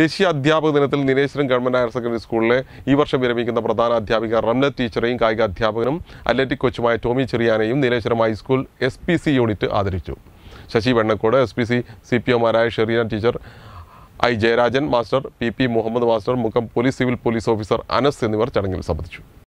ദേശീയ അധ്യാപക ദിനത്തിൽ നീലേശ്വരം ഗവൺമെൻറ് ഹയർ സെക്കൻഡറി സ്കൂളിലെ ഈ വർഷം വിരമിക്കുന്ന പ്രധാന അധ്യാപിക റംന ടീച്ചറെയും കായിക അധ്യാപകനും അത്ലറ്റിക് കോച്ചുമായ ടോമി ചെറിയാനെയും Nileshwaram high school S P C unit ആദരിച്ചു Sasi Vennakkode S P C C P ഒമാരായ Shereena teacher I Jayarajan master P P Muhammad master മുഖം police civil police officer Anas എന്നിവർ ചടങ്ങിൽ സംബന്ധിച്ചു